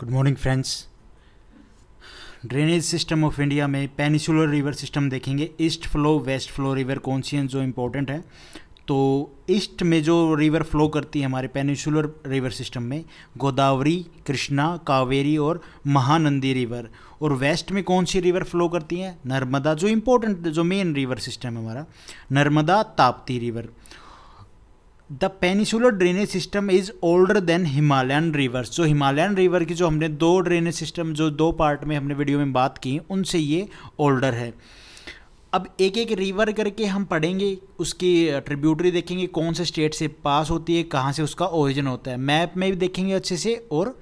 Good morning friends drainage system of India में peninsular river system देखेंगे east flow west flow river कौन सी हैं जो इम्पोर्टेंट है तो ईस्ट में जो रिवर फ्लो करती है हमारे पेनिसुलर रिवर सिस्टम में गोदावरी कृष्णा कावेरी और महानंदी रिवर और वेस्ट में कौन सी रिवर फ्लो करती हैं नर्मदा जो इम्पोर्टेंट जो मेन रिवर सिस्टम है हमारा Narmada Tapti river the peninsular drainage system is older than Himalayan rivers जो हिमालयन रिवर की जो हमने दो ड्रेनेज सिस्टम जो दो पार्ट में हमने वीडियो में बात की उनसे ये ओल्डर है अब एक एक रिवर करके हम पढ़ेंगे उसकी ट्रिब्यूटरी देखेंगे कौन से स्टेट से पास होती है कहाँ से उसका ओरिजिन होता है मैप में भी देखेंगे अच्छे से और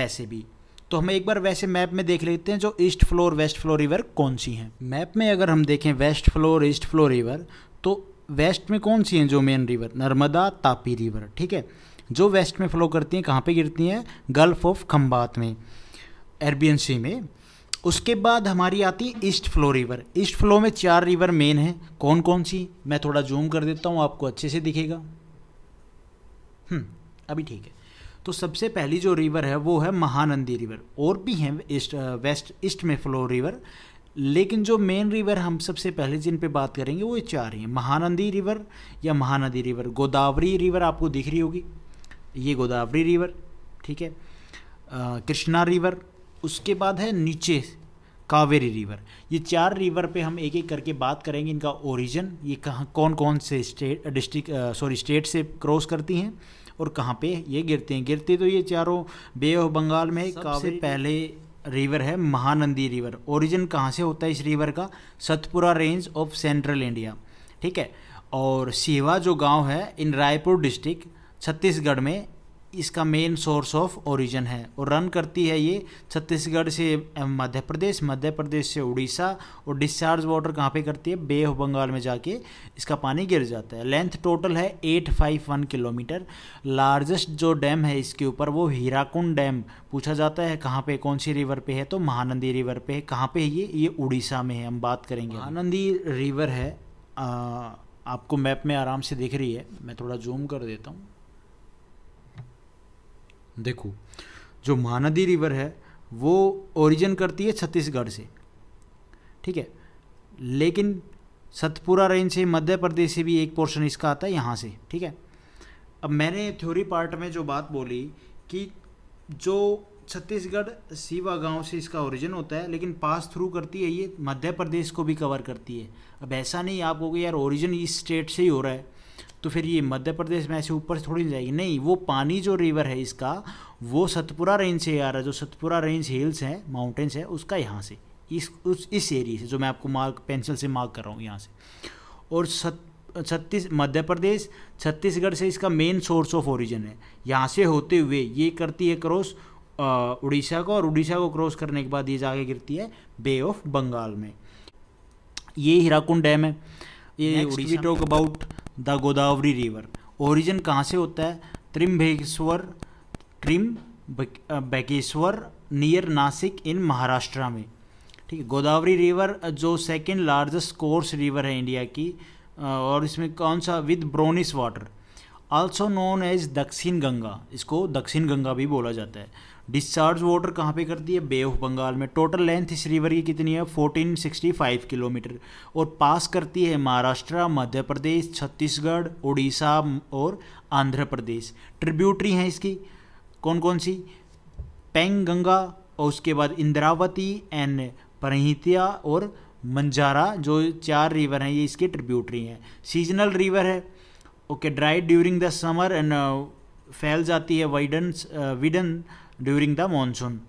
वैसे भी तो हम एक बार वैसे मैप में देख लेते हैं जो east flow west flow river कौन सी हैं मैप में अगर हम देखें west flow east flow river तो वेस्ट में कौन सी हैं जो main river Narmada Tapi river ठीक है जो वेस्ट में फ्लो करती हैं कहाँ पे गिरती हैं गल्फ ऑफ खम्बात में अरबियन सी में उसके बाद हमारी आती है east flow river east flow में चार रिवर मेन हैं कौन कौन सी मैं थोड़ा जूम कर देता हूँ आपको अच्छे से दिखेगा हम्म, अभी ठीक है तो सबसे पहली जो रिवर है वो है महानंदी रिवर और भी हैं ईस्ट वेस्ट ईस्ट में फ्लो रिवर लेकिन जो मेन रिवर हम सबसे पहले जिन पे बात करेंगे वो ये चार हैं महानंदी रिवर या महानदी रिवर गोदावरी रिवर आपको दिख रही होगी ये गोदावरी रिवर ठीक है कृष्णा रिवर उसके बाद है नीचे कावेरी रिवर ये चार रिवर पे हम एक एक करके बात करेंगे इनका ओरिजिन ये कहाँ कौन कौन से स्टेट डिस्ट्रिक सॉरी स्टेट से क्रॉस करती हैं और कहाँ पे ये गिरते हैं गिरते तो ये चारों बे ऑफ बंगाल में सबसे पहले रिवर है महानंदी रिवर ओरिजिन कहाँ से होता है इस रिवर का Satpura range of central India ठीक है और सीवा जो गांव है इन रायपुर डिस्ट्रिक्ट छत्तीसगढ़ में इसका मेन सोर्स ऑफ ओरिजन है और रन करती है ये छत्तीसगढ़ से मध्य प्रदेश मध्य प्रदेश से उड़ीसा और डिस्चार्ज वाटर कहाँ पे करती है बे ऑफ बंगाल में जाके इसका पानी गिर जाता है लेंथ टोटल है eight five one kilometre largest जो डैम है इसके ऊपर वो हीराकुंड डैम पूछा जाता है कहाँ पे कौन सी रिवर पे है तो महानंदी रिवर पे है कहाँ पे है ये ये उड़ीसा में है हम बात करेंगे महानंदी रिवर है आ, आपको मैप में आराम से दिख रही है मैं थोड़ा जूम कर देता हूँ देखो जो महानदी रिवर है वो ओरिजिन करती है छत्तीसगढ़ से ठीक है लेकिन सतपुरा रेंज से मध्य प्रदेश से भी एक पोर्शन इसका आता है यहाँ से ठीक है अब मैंने थ्योरी पार्ट में जो बात बोली कि जो छत्तीसगढ़ सीवा गांव से इसका ओरिजिन होता है लेकिन पास थ्रू करती है ये मध्य प्रदेश को भी कवर करती है अब ऐसा नहीं आप कहोगे यार ओरिजिन इस स्टेट से ही हो रहा है तो फिर ये मध्य प्रदेश में ऐसे ऊपर से थोड़ी नहीं जाएगी नहीं वो पानी जो रिवर है इसका वो सतपुरा रेंज से आ रहा है जो सतपुरा रेंज हिल्स हैं माउंटेन्स है उसका यहाँ से इस उस इस एरिए से जो मैं आपको मार्क पेंसिल से मार्क कर रहा हूँ यहाँ से और सत छत्तीस मध्य प्रदेश छत्तीसगढ़ से इसका मेन सोर्स ऑफ ओरिजिन है यहाँ से होते हुए ये करती है क्रॉस उड़ीसा को और उड़ीसा को क्रॉस करने के बाद ये जाके गिरती है बे ऑफ बंगाल में ये हीराकुंड डैम है ये Orissa talk about the Godavari river origin कहाँ से होता है त्रिम्बेश्वर क्रिम बैकेश्वर नियर नासिक इन महाराष्ट्र में ठीक है गोदावरी रिवर जो सेकेंड लार्जेस्ट कोर्स रिवर है इंडिया की और इसमें कौन सा विद ब्रोनिस water also known as Dakshin Ganga इसको दक्षिण गंगा भी बोला जाता है डिस्चार्ज वाटर कहाँ पे करती है बे ऑफ बंगाल में टोटल लेंथ इस रिवर की कितनी है 1465 किलोमीटर और पास करती है महाराष्ट्र मध्य प्रदेश छत्तीसगढ़ उड़ीसा और आंध्र प्रदेश ट्रिब्यूटरी हैं इसकी कौन कौन सी पेंग गंगा और उसके बाद इंद्रावती एंड परहितिया और मंजारा जो चार रिवर हैं ये इसकी ट्रिब्यूटरी हैं सीजनल रिवर है okay dry during the summer and फैल जाती है widen widen during the monsoon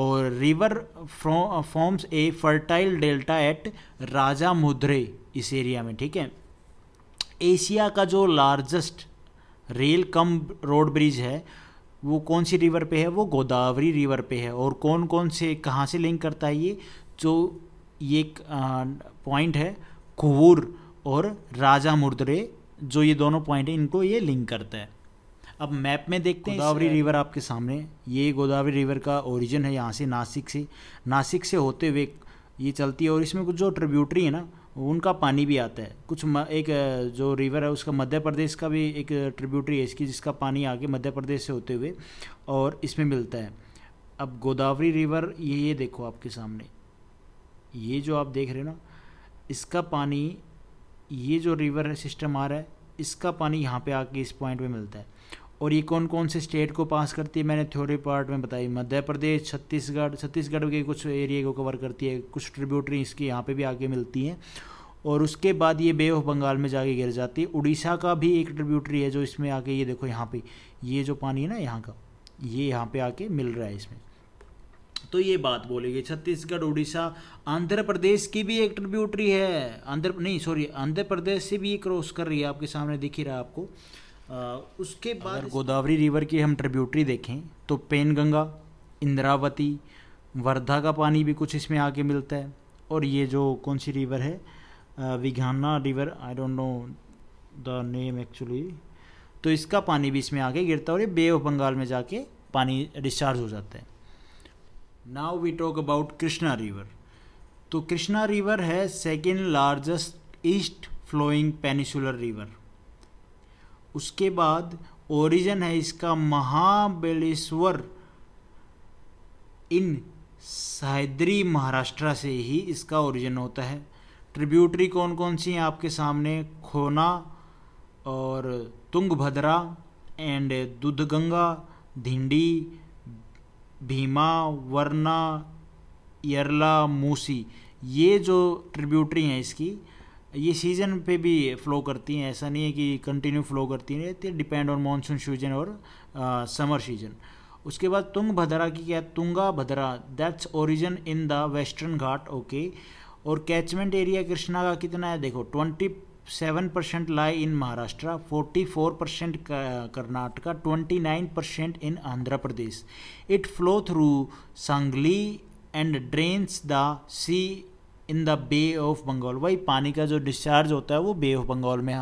और river forms a fertile delta at Rajahmundry इस एरिया में ठीक है एशिया का जो largest rail cum road bridge है वो कौन सी रिवर पे है वो गोदावरी रिवर पे है और कौन कौन से कहाँ से लिंक करता है ये जो ये पॉइंट uh, है कुवूर और राजा मुद्रे जो ये दोनों पॉइंट है इनको ये लिंक करता है अब मैप में देखते हैं गोदावरी रिवर आपके सामने ये गोदावरी रिवर का ओरिजिन है यहाँ से नासिक से नासिक से होते हुए ये चलती है और इसमें कुछ जो ट्रिब्यूटरी है ना उनका पानी भी आता है कुछ म, एक जो रिवर है उसका मध्य प्रदेश का भी एक ट्रिब्यूटरी है इसकी जिसका पानी आगे मध्य प्रदेश से होते हुए और इसमें मिलता है अब गोदावरी रिवर ये ये देखो आपके सामने ये जो आप देख रहे हो ना इसका पानी ये जो रिवर सिस्टम आ रहा है इसका पानी यहाँ पे आके इस पॉइंट पे मिलता है और ये कौन कौन से स्टेट को पास करती है मैंने थ्योरी पार्ट में बताई मध्य प्रदेश छत्तीसगढ़ छत्तीसगढ़ के कुछ एरिए को कवर करती है कुछ ट्रिब्यूटरी इसकी यहाँ पे भी आके मिलती हैं और उसके बाद ये बे ऑफ बंगाल में जाके गिर जाती है उड़ीसा का भी एक ट्रिब्यूटरी है जो इसमें आके ये देखो यहाँ पे ये जो पानी है ना यहाँ का ये यहाँ पे आके मिल रहा है इसमें तो ये बात बोलेगी छत्तीसगढ़ उड़ीसा आंध्र प्रदेश की भी एक ट्रिब्यूटरी है आंध्र नहीं सॉरी आंध्र प्रदेश से भी ये क्रॉस कर रही है आपके सामने दिख ही रहा आपको आ, उसके बाद गोदावरी रिवर की हम ट्रिब्यूटरी देखें तो पेनगंगा इंद्रावती वर्धा का पानी भी कुछ इसमें आके मिलता है और ये जो कौन सी रिवर है विघाना river I don't know the name actually तो इसका पानी भी इसमें आके गिरता है और ये बे ऑफ बंगाल में जाके पानी डिस्चार्ज हो जाता है now we talk about Krishna river तो कृष्णा रिवर है second largest east flowing peninsular river उसके बाद ओरिजन है इसका महाबलेश्वर इन साहद्री महाराष्ट्र से ही इसका ओरिजिन होता है ट्रिब्यूटरी कौन कौन सी हैं आपके सामने खोना और तुंगभद्रा एंड दुधगंगा धिंडी भीमा वरना यरला मूसी ये जो ट्रिब्यूटरी हैं इसकी ये सीज़न पे भी फ्लो करती हैं ऐसा नहीं है कि कंटिन्यू फ्लो करती हैं तो डिपेंड ऑन मानसून सीजन और समर सीजन उसके बाद तुंग भद्रा की क्या Tungabhadra that's origin in the western ghat okay और कैचमेंट एरिया कृष्णा का कितना है देखो twenty seven percent lie in Maharashtra forty four percent Karnataka twenty nine percent in Andhra Pradesh it flow through Sangli and drains the sea in the bay of Bengal भाई पानी का जो discharge होता है वो बे ऑफ बंगाल में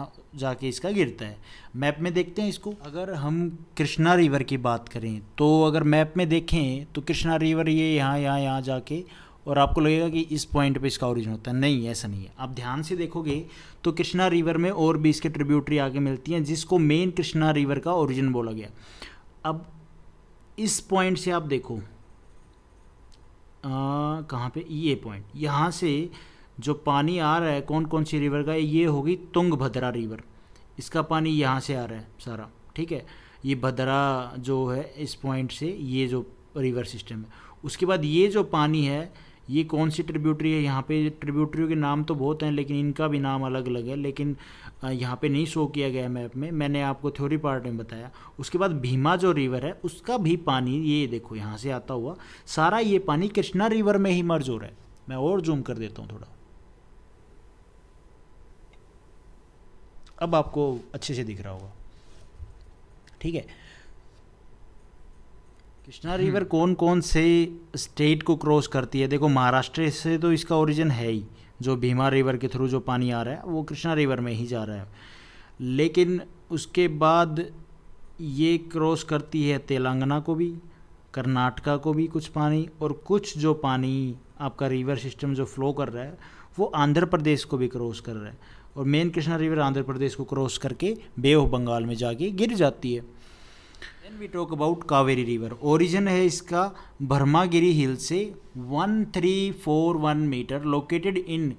जाके इसका गिरता है मैप में देखते हैं इसको अगर हम कृष्णा रिवर की बात करें तो अगर मैप में देखें तो कृष्णा रिवर ये यहाँ यहाँ यहाँ जाके और आपको लगेगा कि इस पॉइंट पे इसका ओरिजिन होता है नहीं ऐसा नहीं है आप ध्यान से देखोगे तो कृष्णा रिवर में और भी इसके ट्रिब्यूटरी आगे मिलती हैं जिसको मेन कृष्णा रिवर का ओरिजिन बोला गया अब इस पॉइंट से आप देखो कहाँ पे ये पॉइंट यहाँ से जो पानी आ रहा है कौन कौन सी रिवर का ये होगी तुंग भद्रा रिवर इसका पानी यहाँ से आ रहा है सारा ठीक है ये भद्रा जो है इस पॉइंट से ये जो रिवर सिस्टम है उसके बाद ये जो पानी है ये कौन सी ट्रिब्यूटरी है यहाँ पे ट्रिब्यूटरी के नाम तो बहुत हैं लेकिन इनका भी नाम अलग अलग है लेकिन यहाँ पे नहीं शो किया गया मैप में मैंने आपको थ्योरी पार्ट में बताया उसके बाद भीमा जो रिवर है उसका भी पानी ये देखो यहाँ से आता हुआ सारा ये पानी कृष्णा रिवर में ही मर्ज हो रहा है मैं और जूम कर देता हूँ थोड़ा अब आपको अच्छे से दिख रहा होगा ठीक है कृष्णा रिवर कौन कौन से स्टेट को क्रॉस करती है देखो महाराष्ट्र से तो इसका ओरिजिन है ही जो भीमा रिवर के थ्रू जो पानी आ रहा है वो कृष्णा रिवर में ही जा रहा है लेकिन उसके बाद ये क्रॉस करती है तेलंगाना को भी कर्नाटका को भी कुछ पानी और कुछ जो पानी आपका रिवर सिस्टम जो फ्लो कर रहा है वो आंध्र प्रदेश को भी क्रॉस कर रहा है और मेन कृष्णा रिवर आंध्र प्रदेश को क्रॉस करके बे ऑफ बंगाल में जाके गिर जाती है then we talk about Kaveri river origin है इसका भरमागिरी हिल से 1341 metre located in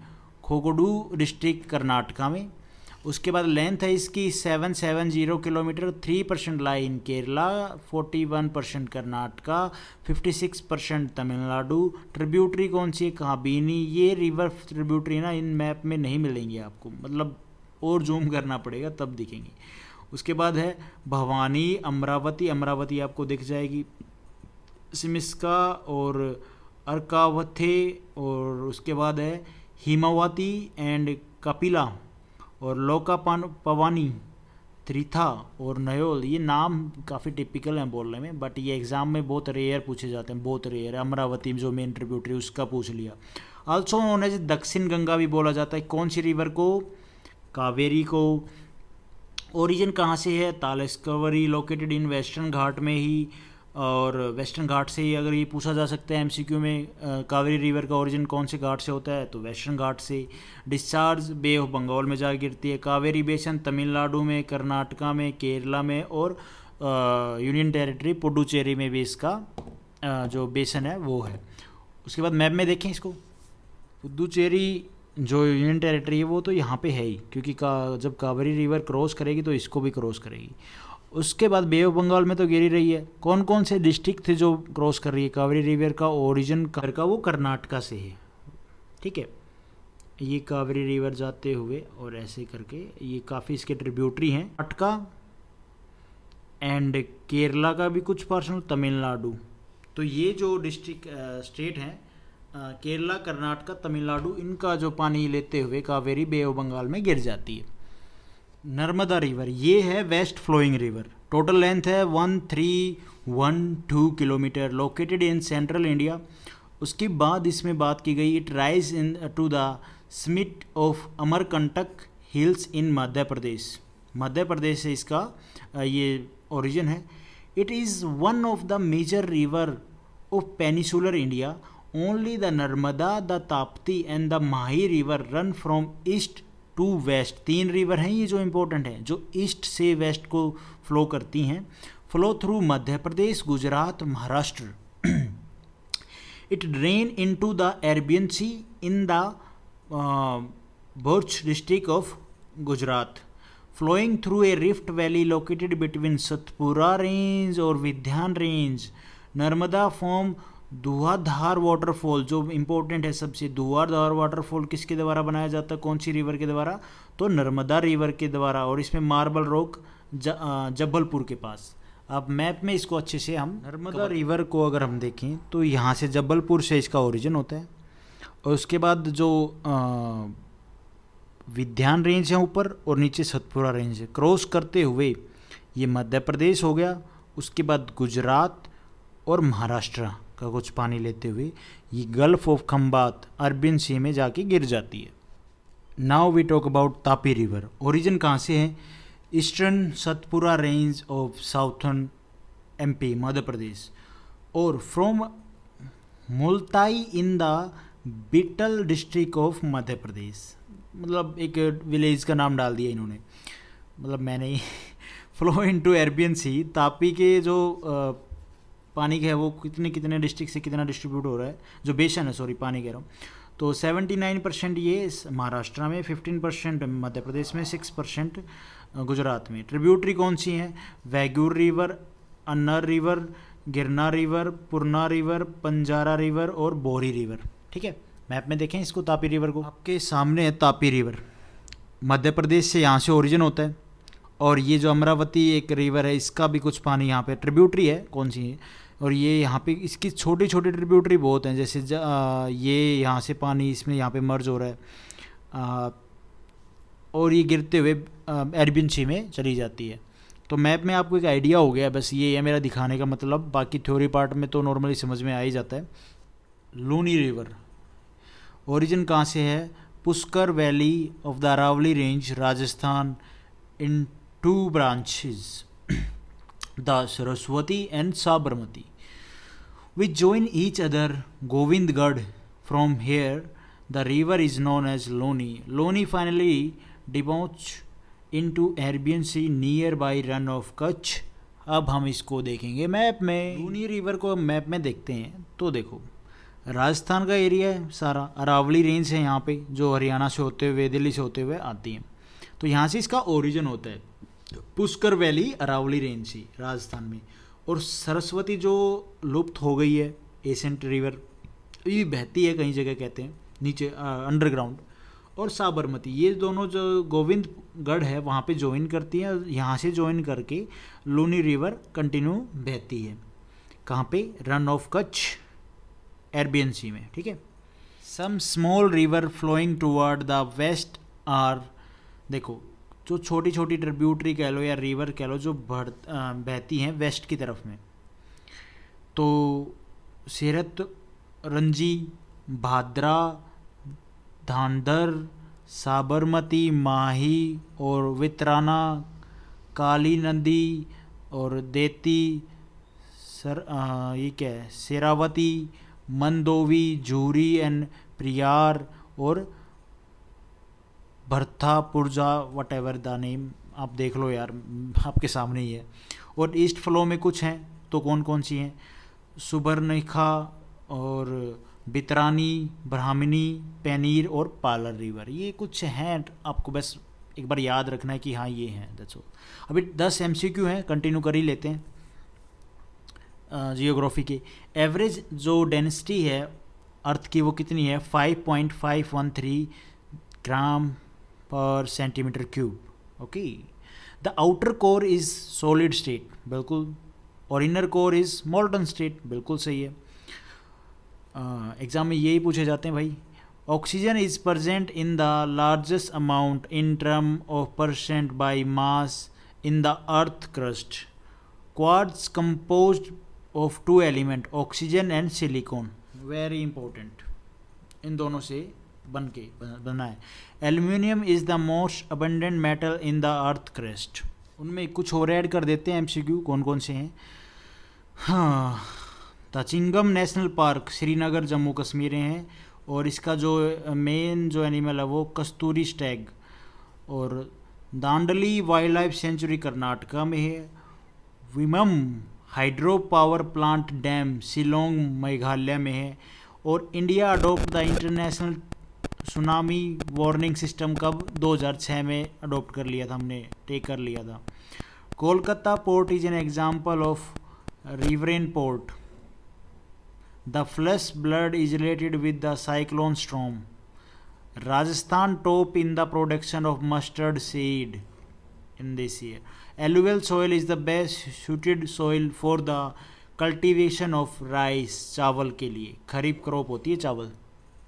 Kodagu district Karnataka में उसके बाद लेंथ है इसकी 770 kilometre 3 percent lie in Kerala 41 percent Karnataka 56 percent Tamil Nadu tributary कौन सी है काबिनी ये रिवर ट्रिब्यूटरी ना इन मैप में नहीं मिलेंगी आपको मतलब और जूम करना पड़ेगा तब दिखेंगे उसके बाद है भवानी अमरावती अमरावती आपको दिख जाएगी सिमिस्का और अर्कावथे और उसके बाद है हिमावती एंड कपिला और लोका पान पवानी त्रिथा और नयोल ये नाम काफ़ी टिपिकल हैं बोलने में बट ये एग्ज़ाम में बहुत रेयर पूछे जाते हैं बहुत रेयर है अमरावती जो मेन ट्रिब्यूटरी उसका पूछ लिया ऑल्सो उन्होंने दक्षिण गंगा भी बोला जाता है कौन सी रिवर को कावेरी को ओरिजिन कहाँ से है तालस्कवरी लोकेटेड इन वेस्टर्न घाट में ही और वेस्टर्न घाट से ही अगर ये पूछा जा सकता है एमसीक्यू में कावेरी रिवर का ओरिजिन कौन से घाट से होता है तो वेस्टर्न घाट से डिस्चार्ज बे ऑफ बंगाल में जा गिरती है कावेरी बेसन तमिलनाडु में कर्नाटका में केरला में और यूनियन टेरिटरी पुडुचेरी में भी इसका आ, जो बेसन है वो है उसके बाद मैप में देखें इसको पुडुचेरी जो यूनियन टेरिटरी है वो तो यहाँ पे है ही क्योंकि का, जब कावेरी रिवर क्रॉस करेगी तो इसको भी क्रॉस करेगी उसके बाद बे ऑफ बंगाल में तो गिरी रही है कौन कौन से डिस्ट्रिक्ट थे जो क्रॉस कर रही है कावेरी रिवर का ओरिजिन कर का वो कर्नाटका से है ठीक है ये कावेरी रिवर जाते हुए और ऐसे करके ये काफ़ी इसके ट्रिब्यूटरी हैं कर्नाटका एंड केरला का भी कुछ पार्शन तमिलनाडु तो ये जो डिस्ट्रिक्ट स्टेट हैं केरला कर्नाटका तमिलनाडु इनका जो पानी लेते हुए कावेरी बे ऑफ बंगाल में गिर जाती है नर्मदा रिवर ये है west flowing river total length है one three one two kilometre located in central India उसके बाद इसमें बात की गई it rise in to the summit of Amarkantak hills in Madhya Pradesh Madhya Pradesh से इसका ये ओरिजिन है it is one of the major river of peninsular India only the Narmada the Tapti and the Mahi river run from east to west तीन river हैं ये जो important हैं जो ईस्ट से वेस्ट को फ्लो करती हैं flow through Madhya Pradesh Gujarat Maharashtra it drain in to the Arabian sea in the Bharuch district of Gujarat flowing through a rift valley located between Satpura range और Vindhyan range Narmada form Dhuandhar waterfall जो इम्पोर्टेंट है सबसे धुआधार वाटरफॉल किसके द्वारा बनाया जाता है कौन सी रिवर के द्वारा तो नर्मदा रिवर के द्वारा और इसमें मार्बल रॉक जबलपुर के पास अब मैप में इसको अच्छे से हम नर्मदा रिवर को अगर हम देखें तो यहाँ से जबलपुर से इसका ओरिजिन होता है और उसके बाद जो विध्यान रेंज है ऊपर और नीचे सतपुरा रेंज है क्रॉस करते हुए ये मध्य प्रदेश हो गया उसके बाद गुजरात और महाराष्ट्र का कुछ पानी लेते हुए ये gulf of Khambhat Arabian sea में जाके गिर जाती है now we talk about Tapi river origin कहाँ से है eastern Satpura range of southern पी मध्य प्रदेश और from Multai in the Betul district of Madhya Pradesh मतलब एक विलेज का नाम डाल दिया इन्होंने मतलब मैंने flow in to Arabian sea Tapi के जो पानी का है वो कितने कितने डिस्ट्रिक्ट से कितना डिस्ट्रीब्यूट हो रहा है जो बेसन है सॉरी पानी कह रहा हूँ तो 79 परसेंट ये महाराष्ट्र में 15 परसेंट मध्य प्रदेश में 6 परसेंट गुजरात में ट्रिब्यूटरी कौन सी हैं Waghur river Aner river Girna river Purna river Panjhara river और बोरी रिवर ठीक है मैप में देखें इसको तापी रिवर को आपके सामने है तापी रिवर मध्य प्रदेश से यहाँ से ओरिजिन होता है और ये जो अमरावती एक रिवर है इसका भी कुछ पानी यहाँ पे ट्रिब्यूटरी है कौन सी है और ये यहाँ पे इसकी छोटी छोटी ट्रिब्यूटरी बहुत हैं जैसे ज, आ, ये यहाँ से पानी इसमें यहाँ पे मर्ज हो रहा है आ, और ये गिरते हुए अरबिन सी में चली जाती है तो मैप में आपको एक आइडिया हो गया बस ये है मेरा दिखाने का मतलब बाकी थ्योरी पार्ट में तो नॉर्मली समझ में आ ही जाता है लूनी रिवर ओरिजिन कहाँ से है Pushkar valley of the Aravalli range Rajasthan in two branches the Saraswati and Sabarmati, which join each other Govindgarh. From here, the river is known as Loni. Loni finally debouches into Arabian sea near by Rann of Kutch अब हम इसको देखेंगे map में Luni river को map में देखते हैं तो देखो राजस्थान का एरिया है सारा अरावली रेंज है यहाँ पे जो हरियाणा से होते हुए दिल्ली से होते हुए आती हैं तो यहाँ से इसका ओरिजिन होता है पुष्कर वैली अरावली रेंज सी राजस्थान में और सरस्वती जो लुप्त हो गई है एसेंट रिवर ये बहती है कई जगह कहते हैं नीचे अंडरग्राउंड और साबरमती ये दोनों जो गोविंदगढ़ है वहाँ पे ज्वाइन करती हैं यहाँ से ज्वाइन करके लूनी रिवर कंटिन्यू बहती है कहाँ पे Rann of Kutch Arabian sea sea में ठीक है some small river flowing toward the west are देखो जो छोटी छोटी ट्रिब्यूटरी कह लो या रिवर कह लो जो बढ़ बहती हैं वेस्ट की तरफ में तो सेरत रंजी भाद्रा धांधर साबरमती माही और वितराना काली नदी और देती सर आ, ये क्या है सेरावती मंदोवी झूरी एंड प्रियार और भरथा पुर्जा वट एवर द नेम आप देख लो यार आपके सामने ही है और ईस्ट फ्लो में कुछ हैं तो कौन कौन सी हैं सुबरनेखा और बितरानी ब्राह्मणी पैनीर और पालर रिवर ये कुछ हैं आपको बस एक बार याद रखना है कि हाँ ये हैं दैट्स ऑल अभी दस एम सी क्यू हैं कंटिन्यू कर ही लेते हैं जियोग्राफी के एवरेज जो डेंसिटी है अर्थ की वो कितनी है five five point one three gram per centimetre cube okay the outer core is solid state बिल्कुल और inner core is molten state बिल्कुल सही है एग्ज़ाम uh, में यही पूछे जाते हैं भाई oxygen is present in the largest amount in term of percent by mass in the earth crust quartz composed of two element oxygen and silicon very important इन दोनों से बन के बना aluminium is the most abundant metal in the earth crust उनमें कुछ और add कर देते हैं एमसीक्यू कौन कौन से हैं हाँ द चिंगम नेशनल पार्क श्रीनगर जम्मू कश्मीर हैं और इसका जो मेन जो एनिमल है वो कस्तूरी स्टैग और Dandeli wild life sanctuary Karnataka में है Umiam hydro power plant dam Shillong Meghalaya में है और India adopt the international tsunami warning system कब 2006 में अडोप्ट कर लिया था हमने टेक कर लिया था Kolkata port is an example of riverine port the flash flood is related with the cyclone storm Rajasthan top in the production of mustard seed in this year alluvial soil is the best suited soil for the cultivation of rice चावल के लिए खरीफ crop होती है चावल